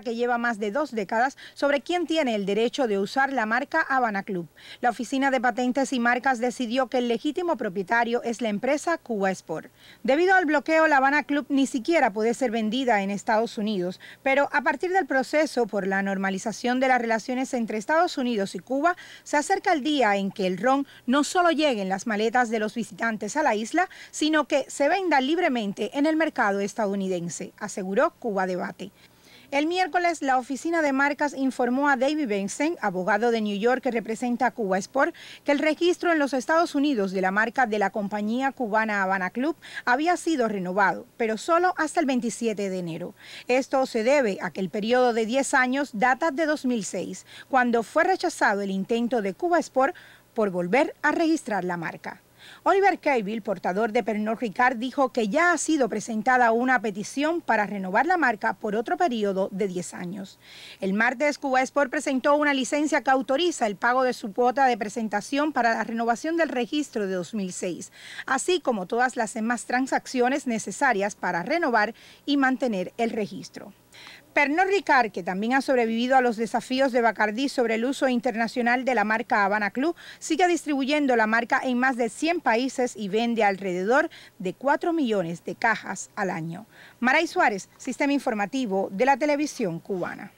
que lleva más de dos décadas sobre quién tiene el derecho de usar la marca Habana Club. La Oficina de Patentes y Marcas decidió que el legítimo propietario es la empresa Cuba Sport. Debido al bloqueo, la Habana Club ni siquiera puede ser vendida en Estados Unidos, pero a partir del proceso por la normalización de las relaciones entre Estados Unidos y Cuba, se acerca el día en que el ron no solo llegue en las maletas de los visitantes a la isla, sino que se venda libremente en el mercado estadounidense, aseguró Cuba Debate. El miércoles, la oficina de marcas informó a David Benson, abogado de New York que representa a Cuba Sport, que el registro en los Estados Unidos de la marca de la compañía cubana Habana Club había sido renovado, pero solo hasta el 27 de enero. Esto se debe a que el periodo de 10 años data de 2006, cuando fue rechazado el intento de Cuba Sport por volver a registrar la marca. Oliver Cable, portador de Pernod Ricard, dijo que ya ha sido presentada una petición para renovar la marca por otro periodo de 10 años. El martes, Cuba Sport presentó una licencia que autoriza el pago de su cuota de presentación para la renovación del registro de 2006, así como todas las demás transacciones necesarias para renovar y mantener el registro. Pernod Ricard, que también ha sobrevivido a los desafíos de Bacardí sobre el uso internacional de la marca Habana Club, sigue distribuyendo la marca en más de 100 países y vende alrededor de 4 millones de cajas al año. Maray Suárez, Sistema Informativo de la Televisión Cubana.